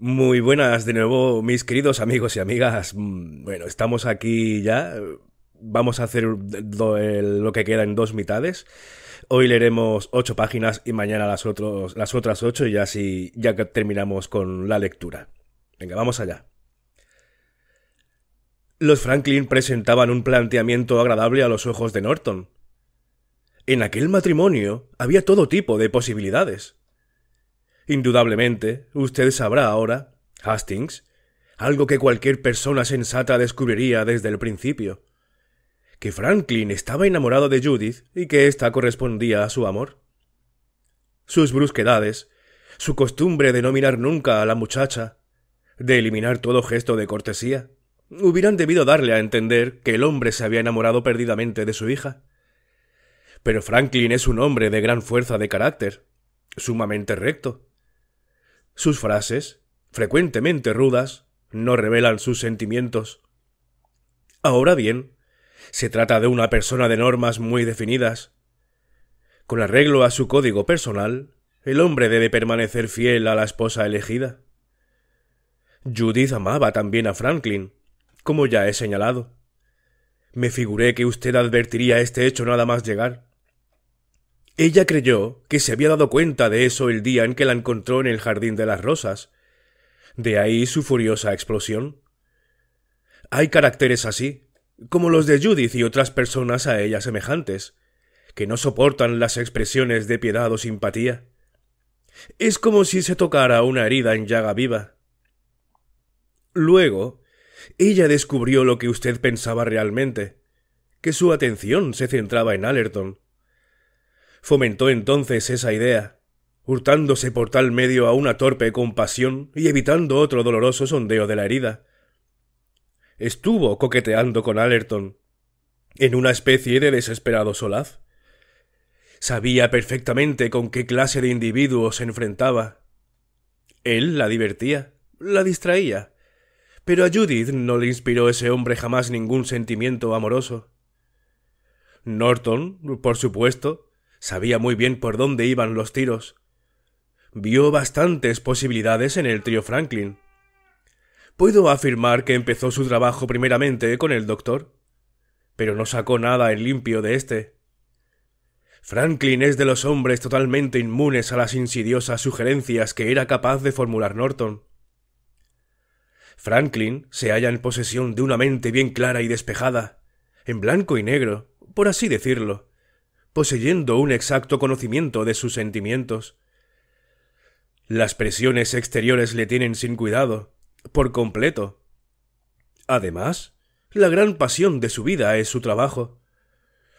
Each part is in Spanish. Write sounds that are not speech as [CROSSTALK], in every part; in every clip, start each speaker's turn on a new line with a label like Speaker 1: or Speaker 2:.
Speaker 1: Muy buenas de nuevo, mis queridos amigos y amigas. Mm, bueno, estamos aquí ya. Vamos a hacer lo que queda en dos mitades. Hoy leeremos ocho páginas y mañana las, otras ocho y así ya terminamos con la lectura. Venga, vamos allá. Los Franklin presentaban un planteamiento agradable a los ojos de Norton. En aquel matrimonio había todo tipo de posibilidades. Indudablemente, usted sabrá ahora, Hastings, algo que cualquier persona sensata descubriría desde el principio, que Franklin estaba enamorado de Judith y que ésta correspondía a su amor. Sus brusquedades, su costumbre de no mirar nunca a la muchacha, de eliminar todo gesto de cortesía, hubieran debido darle a entender que el hombre se había enamorado perdidamente de su hija. Pero Franklin es un hombre de gran fuerza de carácter, sumamente recto, sus frases, frecuentemente rudas, no revelan sus sentimientos. Ahora bien, se trata de una persona de normas muy definidas. Con arreglo a su código personal, el hombre debe permanecer fiel a la esposa elegida. Judith amaba también a Franklin, como ya he señalado. Me figuré que usted advertiría este hecho nada más llegar. Ella creyó que se había dado cuenta de eso el día en que la encontró en el Jardín de las Rosas. De ahí su furiosa explosión. Hay caracteres así, como los de Judith y otras personas a ella semejantes, que no soportan las expresiones de piedad o simpatía. Es como si se tocara una herida en llaga viva. Luego, ella descubrió lo que usted pensaba realmente, que su atención se centraba en Allerton, fomentó entonces esa idea, hurtándose por tal medio a una torpe compasión y evitando otro doloroso sondeo de la herida. Estuvo coqueteando con Allerton, en una especie de desesperado solaz. Sabía perfectamente con qué clase de individuo se enfrentaba. Él la divertía, la distraía, pero a Judith no le inspiró ese hombre jamás ningún sentimiento amoroso. Norton, por supuesto, Sabía muy bien por dónde iban los tiros. Vio bastantes posibilidades en el trío Franklin. Puedo afirmar que empezó su trabajo primeramente con el doctor, pero no sacó nada en limpio de éste. Franklin es de los hombres totalmente inmunes a las insidiosas sugerencias que era capaz de formular Norton. Franklin se halla en posesión de una mente bien clara y despejada, en blanco y negro, por así decirlo poseyendo un exacto conocimiento de sus sentimientos. Las presiones exteriores le tienen sin cuidado, por completo. Además, la gran pasión de su vida es su trabajo.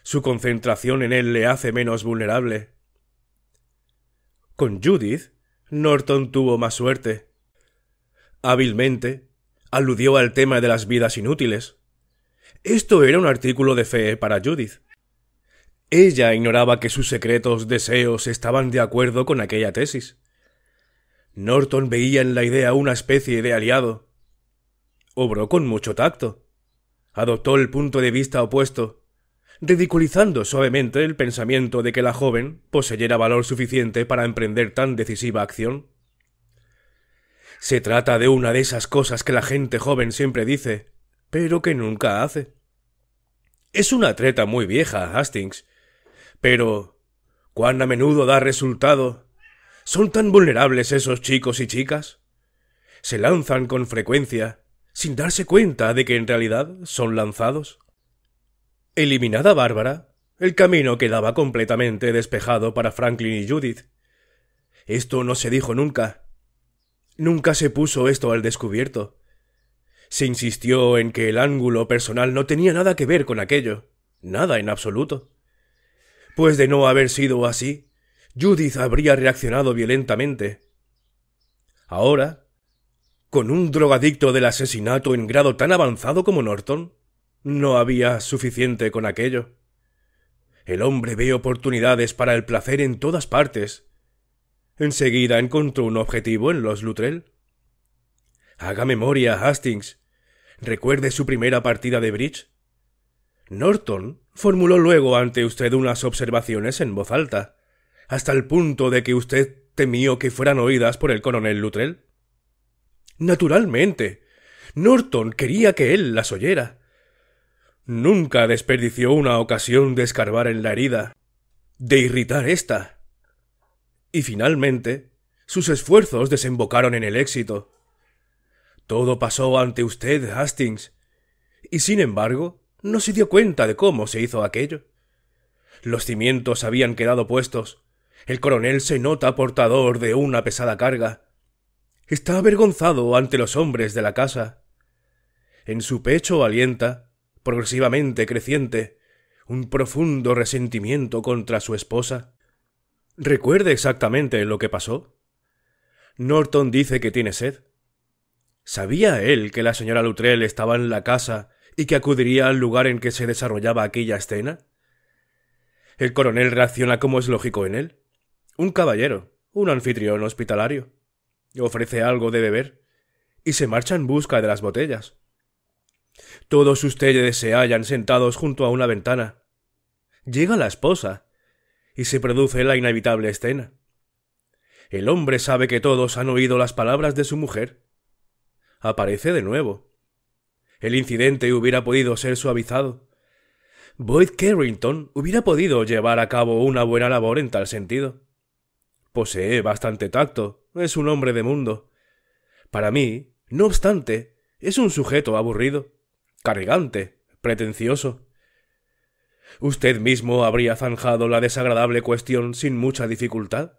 Speaker 1: Su concentración en él le hace menos vulnerable. Con Judith, Norton tuvo más suerte. Hábilmente, aludió al tema de las vidas inútiles. Esto era un artículo de fe para Judith. Ella ignoraba que sus secretos deseos estaban de acuerdo con aquella tesis. Norton veía en la idea una especie de aliado. Obró con mucho tacto. Adoptó el punto de vista opuesto, ridiculizando suavemente el pensamiento de que la joven poseyera valor suficiente para emprender tan decisiva acción. Se trata de una de esas cosas que la gente joven siempre dice, pero que nunca hace. Es una treta muy vieja, Hastings, pero, ¿cuán a menudo da resultado? ¿Son tan vulnerables esos chicos y chicas? Se lanzan con frecuencia, sin darse cuenta de que en realidad son lanzados. Eliminada Bárbara, el camino quedaba completamente despejado para Franklin y Judith. Esto no se dijo nunca. Nunca se puso esto al descubierto. Se insistió en que el ángulo personal no tenía nada que ver con aquello, nada en absoluto. Pues de no haber sido así, Judith habría reaccionado violentamente. Ahora, con un drogadicto del asesinato en grado tan avanzado como Norton, no había suficiente con aquello. El hombre ve oportunidades para el placer en todas partes. Enseguida encontró un objetivo en los Luttrell. Haga memoria, Hastings. Recuerde su primera partida de bridge. Norton formuló luego ante usted unas observaciones en voz alta, hasta el punto de que usted temió que fueran oídas por el coronel Luttrell. Naturalmente. Norton quería que él las oyera. Nunca desperdició una ocasión de escarbar en la herida, de irritar esta. Y finalmente, sus esfuerzos desembocaron en el éxito. Todo pasó ante usted, Hastings. Y sin embargo, no se dio cuenta de cómo se hizo aquello. Los cimientos habían quedado puestos. El coronel se nota portador de una pesada carga. Está avergonzado ante los hombres de la casa. En su pecho alienta, progresivamente creciente, un profundo resentimiento contra su esposa. Recuerda exactamente lo que pasó. Norton dice que tiene sed. ¿Sabía él que la señora Lutrell estaba en la casa y que acudiría al lugar en que se desarrollaba aquella escena? El coronel reacciona como es lógico en él. Un caballero, un anfitrión hospitalario. Ofrece algo de beber y se marcha en busca de las botellas. Todos ustedes se hallan sentados junto a una ventana. Llega la esposa y se produce la inevitable escena. El hombre sabe que todos han oído las palabras de su mujer. Aparece de nuevo el incidente hubiera podido ser suavizado. Boyd Carrington hubiera podido llevar a cabo una buena labor en tal sentido. Posee bastante tacto, es un hombre de mundo. Para mí, no obstante, es un sujeto aburrido, cargante, pretencioso. Usted mismo habría zanjado la desagradable cuestión sin mucha dificultad.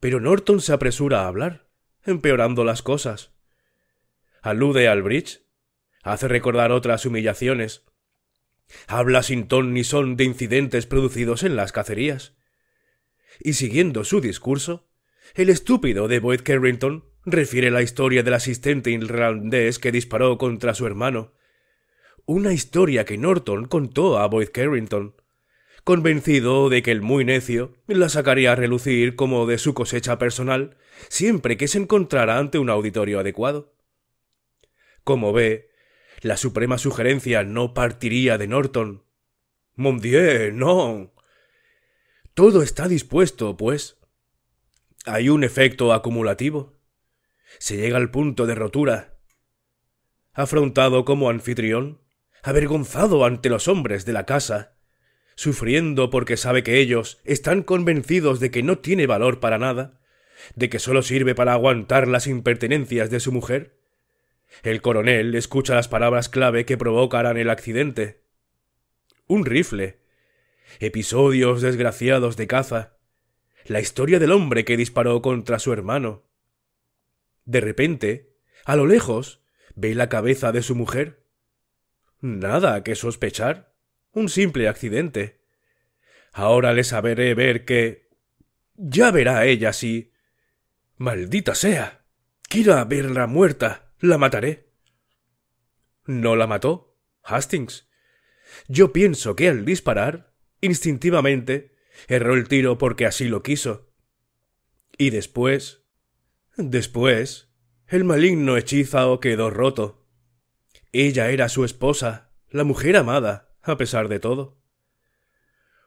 Speaker 1: Pero Norton se apresura a hablar, empeorando las cosas. Alude al bridge, hace recordar otras humillaciones. Habla sin ton ni son de incidentes producidos en las cacerías. Y siguiendo su discurso, el estúpido de Boyd Carrington refiere la historia del asistente irlandés que disparó contra su hermano. Una historia que Norton contó a Boyd Carrington, convencido de que el muy necio la sacaría a relucir como de su cosecha personal siempre que se encontrara ante un auditorio adecuado. Como ve, la suprema sugerencia no partiría de Norton. Mon no. Todo está dispuesto, pues. Hay un efecto acumulativo. Se llega al punto de rotura. Afrontado como anfitrión, avergonzado ante los hombres de la casa, sufriendo porque sabe que ellos están convencidos de que no tiene valor para nada, de que sólo sirve para aguantar las impertinencias de su mujer, el coronel escucha las palabras clave que provocarán el accidente. Un rifle. Episodios desgraciados de caza. La historia del hombre que disparó contra su hermano. De repente, a lo lejos, ve la cabeza de su mujer. Nada que sospechar. Un simple accidente. Ahora le saberé ver que... Ya verá ella si... Maldita sea. Quiera verla muerta. La mataré. No la mató. Hastings. Yo pienso que al disparar, instintivamente, erró el tiro porque así lo quiso. Y después... Después... El maligno hechizao quedó roto. Ella era su esposa, la mujer amada, a pesar de todo.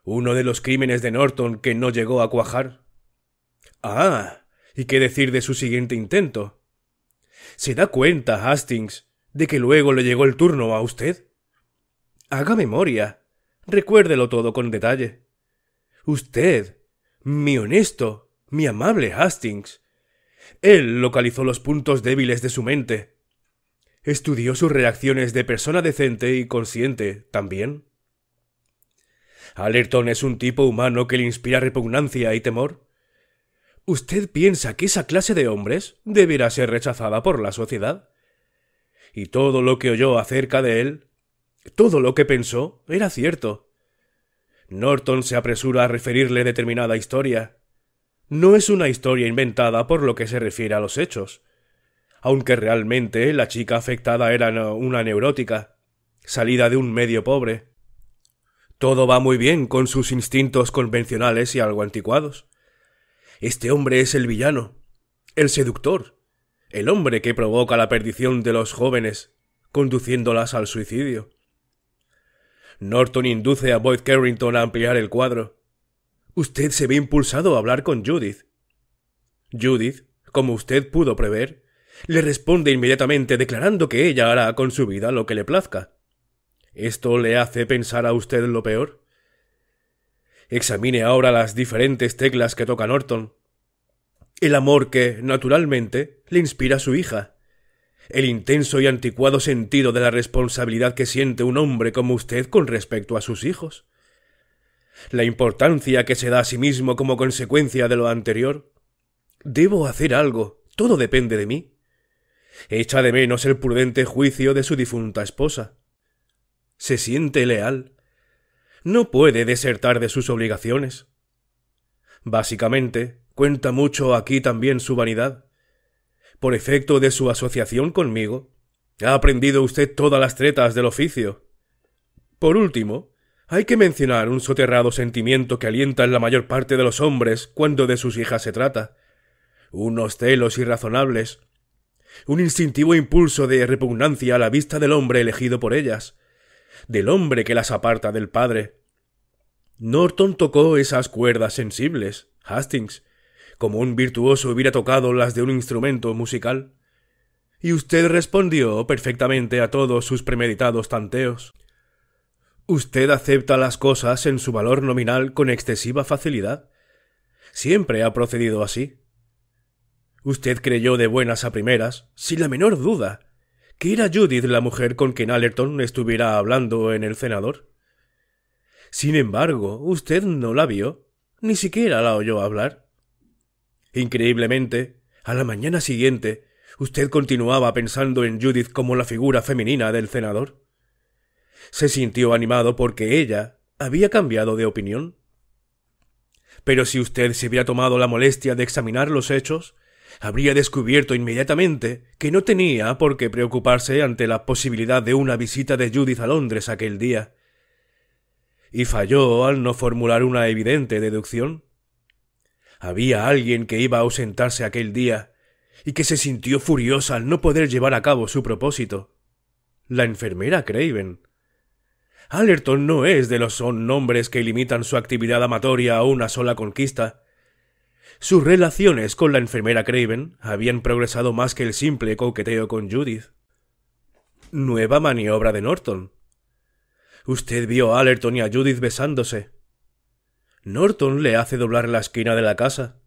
Speaker 1: Uno de los crímenes de Norton que no llegó a cuajar. Ah, y qué decir de su siguiente intento, ¿Se da cuenta, Hastings, de que luego le llegó el turno a usted? Haga memoria. Recuérdelo todo con detalle. Usted, mi honesto, mi amable Hastings. Él localizó los puntos débiles de su mente. Estudió sus reacciones de persona decente y consciente también. ¿Alerton es un tipo humano que le inspira repugnancia y temor. ¿Usted piensa que esa clase de hombres deberá ser rechazada por la sociedad? Y todo lo que oyó acerca de él, todo lo que pensó, era cierto. Norton se apresura a referirle determinada historia. No es una historia inventada por lo que se refiere a los hechos. Aunque realmente la chica afectada era una neurótica, salida de un medio pobre. Todo va muy bien con sus instintos convencionales y algo anticuados este hombre es el villano, el seductor, el hombre que provoca la perdición de los jóvenes, conduciéndolas al suicidio. Norton induce a Boyd Carrington a ampliar el cuadro. Usted se ve impulsado a hablar con Judith. Judith, como usted pudo prever, le responde inmediatamente declarando que ella hará con su vida lo que le plazca. Esto le hace pensar a usted lo peor. Examine ahora las diferentes teclas que toca Norton. El amor que, naturalmente, le inspira a su hija. El intenso y anticuado sentido de la responsabilidad que siente un hombre como usted con respecto a sus hijos. La importancia que se da a sí mismo como consecuencia de lo anterior. Debo hacer algo. Todo depende de mí. Echa de menos el prudente juicio de su difunta esposa. Se siente leal, no puede desertar de sus obligaciones. Básicamente, cuenta mucho aquí también su vanidad. Por efecto de su asociación conmigo, ha aprendido usted todas las tretas del oficio. Por último, hay que mencionar un soterrado sentimiento que alienta en la mayor parte de los hombres cuando de sus hijas se trata. Unos celos irrazonables. Un instintivo impulso de repugnancia a la vista del hombre elegido por ellas del hombre que las aparta del Padre. Norton tocó esas cuerdas sensibles, Hastings, como un virtuoso hubiera tocado las de un instrumento musical. Y usted respondió perfectamente a todos sus premeditados tanteos. Usted acepta las cosas en su valor nominal con excesiva facilidad. Siempre ha procedido así. Usted creyó de buenas a primeras, sin la menor duda, ¿Que era Judith la mujer con quien Allerton estuviera hablando en el cenador? Sin embargo, usted no la vio, ni siquiera la oyó hablar. Increíblemente, a la mañana siguiente, usted continuaba pensando en Judith como la figura femenina del cenador. Se sintió animado porque ella había cambiado de opinión. Pero si usted se hubiera tomado la molestia de examinar los hechos, habría descubierto inmediatamente que no tenía por qué preocuparse ante la posibilidad de una visita de Judith a Londres aquel día. Y falló al no formular una evidente deducción. Había alguien que iba a ausentarse aquel día, y que se sintió furiosa al no poder llevar a cabo su propósito. La enfermera Craven. Allerton no es de los son nombres que limitan su actividad amatoria a una sola conquista. Sus relaciones con la enfermera Craven habían progresado más que el simple coqueteo con Judith. Nueva maniobra de Norton. Usted vio a Allerton y a Judith besándose. Norton le hace doblar la esquina de la casa.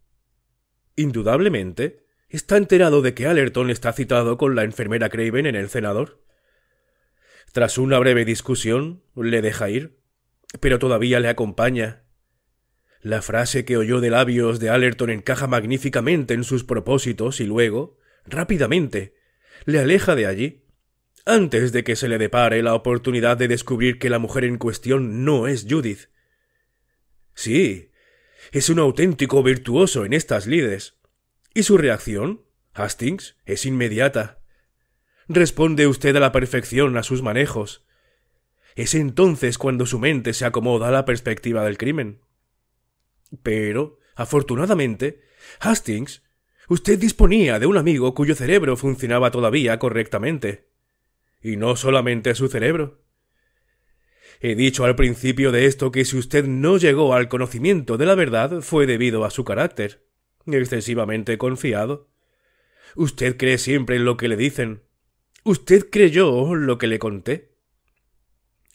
Speaker 1: Indudablemente, está enterado de que Allerton está citado con la enfermera Craven en el cenador. Tras una breve discusión, le deja ir, pero todavía le acompaña la frase que oyó de labios de Allerton encaja magníficamente en sus propósitos y luego, rápidamente, le aleja de allí, antes de que se le depare la oportunidad de descubrir que la mujer en cuestión no es Judith. Sí, es un auténtico virtuoso en estas lides. ¿Y su reacción, Hastings, es inmediata? Responde usted a la perfección a sus manejos. Es entonces cuando su mente se acomoda a la perspectiva del crimen. Pero, afortunadamente, Hastings, usted disponía de un amigo cuyo cerebro funcionaba todavía correctamente. Y no solamente su cerebro. He dicho al principio de esto que si usted no llegó al conocimiento de la verdad fue debido a su carácter, excesivamente confiado. Usted cree siempre en lo que le dicen. Usted creyó lo que le conté.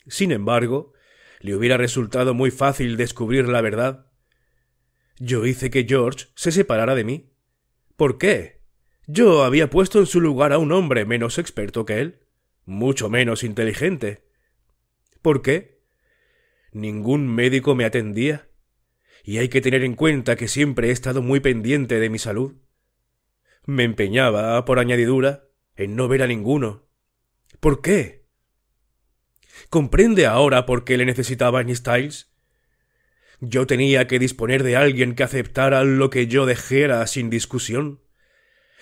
Speaker 1: Sin embargo, le hubiera resultado muy fácil descubrir la verdad. Yo hice que George se separara de mí. ¿Por qué? Yo había puesto en su lugar a un hombre menos experto que él, mucho menos inteligente. ¿Por qué? Ningún médico me atendía. Y hay que tener en cuenta que siempre he estado muy pendiente de mi salud. Me empeñaba, por añadidura, en no ver a ninguno. ¿Por qué? ¿Comprende ahora por qué le necesitaba a yo tenía que disponer de alguien que aceptara lo que yo dejara sin discusión.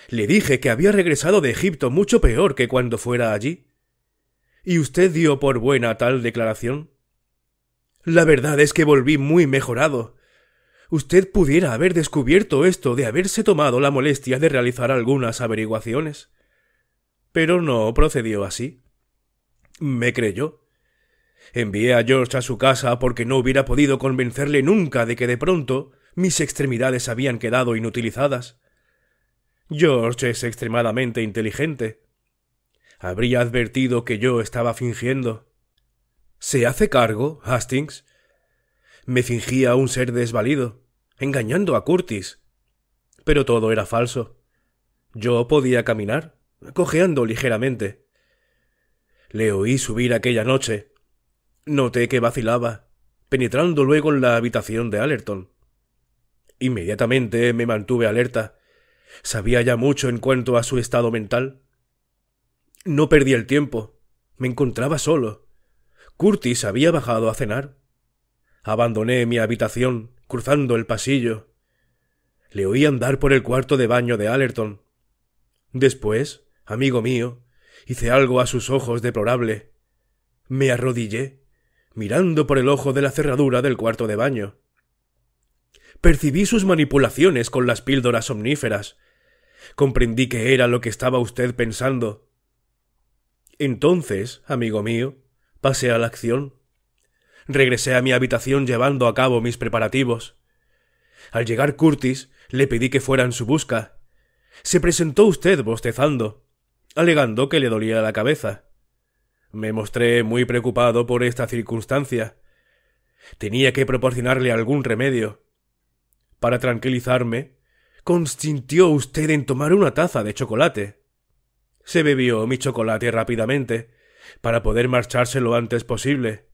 Speaker 1: Le dije que había regresado de Egipto mucho peor que cuando fuera allí. ¿Y usted dio por buena tal declaración? La verdad es que volví muy mejorado. Usted pudiera haber descubierto esto de haberse tomado la molestia de realizar algunas averiguaciones. Pero no procedió así. Me creyó. Envié a George a su casa porque no hubiera podido convencerle nunca de que de pronto mis extremidades habían quedado inutilizadas. George es extremadamente inteligente. Habría advertido que yo estaba fingiendo. ¿Se hace cargo, Hastings? Me fingía un ser desvalido, engañando a Curtis. Pero todo era falso. Yo podía caminar, cojeando ligeramente. Le oí subir aquella noche, Noté que vacilaba, penetrando luego en la habitación de Allerton. Inmediatamente me mantuve alerta. Sabía ya mucho en cuanto a su estado mental. No perdí el tiempo. Me encontraba solo. Curtis había bajado a cenar. Abandoné mi habitación, cruzando el pasillo. Le oí andar por el cuarto de baño de Allerton. Después, amigo mío, hice algo a sus ojos deplorable. Me arrodillé mirando por el ojo de la cerradura del cuarto de baño. Percibí sus manipulaciones con las píldoras omníferas. Comprendí que era lo que estaba usted pensando. Entonces, amigo mío, pasé a la acción. Regresé a mi habitación llevando a cabo mis preparativos. Al llegar Curtis, le pedí que fuera en su busca. Se presentó usted bostezando, alegando que le dolía la cabeza. Me mostré muy preocupado por esta circunstancia. Tenía que proporcionarle algún remedio. Para tranquilizarme, consintió usted en tomar una taza de chocolate. Se bebió mi chocolate rápidamente, para poder marcharse lo antes posible.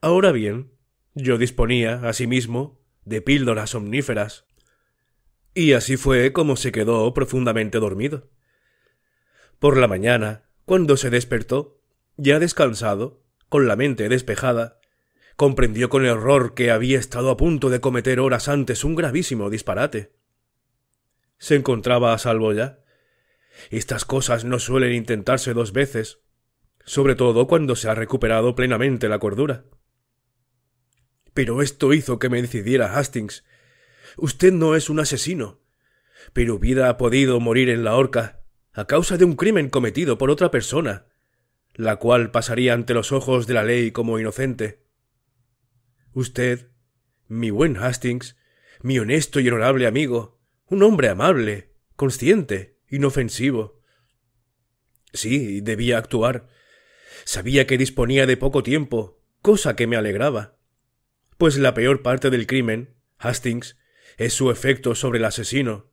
Speaker 1: Ahora bien, yo disponía, asimismo, de píldoras omníferas. Y así fue como se quedó profundamente dormido. Por la mañana, cuando se despertó, ya descansado, con la mente despejada, comprendió con error que había estado a punto de cometer horas antes un gravísimo disparate. Se encontraba a salvo ya. Estas cosas no suelen intentarse dos veces, sobre todo cuando se ha recuperado plenamente la cordura. Pero esto hizo que me decidiera Hastings. Usted no es un asesino, pero hubiera podido morir en la horca a causa de un crimen cometido por otra persona la cual pasaría ante los ojos de la ley como inocente. Usted, mi buen Hastings, mi honesto y honorable amigo, un hombre amable, consciente, inofensivo. Sí, debía actuar. Sabía que disponía de poco tiempo, cosa que me alegraba. Pues la peor parte del crimen, Hastings, es su efecto sobre el asesino.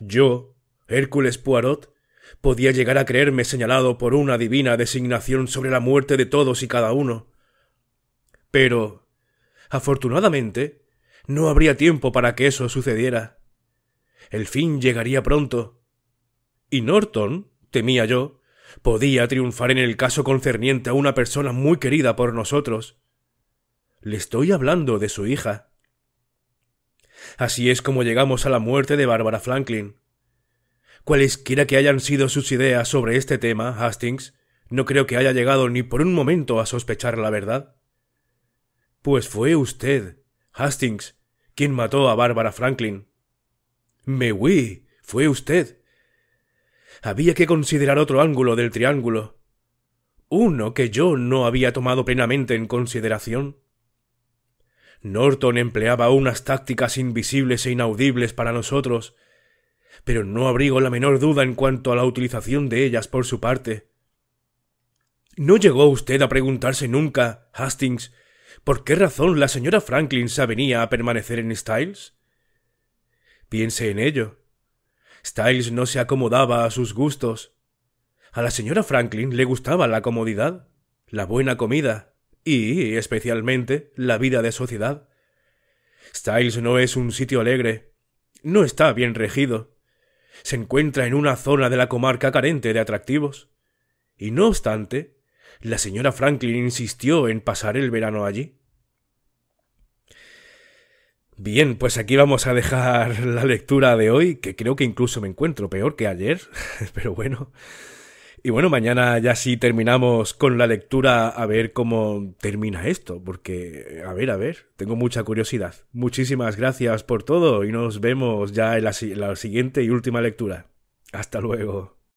Speaker 1: Yo, Hércules Poirot, podía llegar a creerme señalado por una divina designación sobre la muerte de todos y cada uno. Pero, afortunadamente, no habría tiempo para que eso sucediera. El fin llegaría pronto. Y Norton, temía yo, podía triunfar en el caso concerniente a una persona muy querida por nosotros. Le estoy hablando de su hija. Así es como llegamos a la muerte de Bárbara Franklin. Cualesquiera que hayan sido sus ideas sobre este tema, Hastings, no creo que haya llegado ni por un momento a sospechar la verdad. Pues fue usted, Hastings, quien mató a Bárbara Franklin. Me huí, fue usted. Había que considerar otro ángulo del triángulo. Uno que yo no había tomado plenamente en consideración. Norton empleaba unas tácticas invisibles e inaudibles para nosotros, pero no abrigo la menor duda en cuanto a la utilización de ellas por su parte. ¿No llegó usted a preguntarse nunca, Hastings, por qué razón la señora Franklin se avenía a permanecer en Styles? Piense en ello. Styles no se acomodaba a sus gustos. A la señora Franklin le gustaba la comodidad, la buena comida y, especialmente, la vida de sociedad. Styles no es un sitio alegre. No está bien regido se encuentra en una zona de la comarca carente de atractivos. Y no obstante, la señora Franklin insistió en pasar el verano allí. Bien, pues aquí vamos a dejar la lectura de hoy, que creo que incluso me encuentro peor que ayer, [LAUGHS] pero bueno. Y bueno, mañana ya sí terminamos con la lectura a ver cómo termina esto, porque a ver, a ver, tengo mucha curiosidad. Muchísimas gracias por todo y nos vemos ya en la, la siguiente y última lectura. Hasta luego.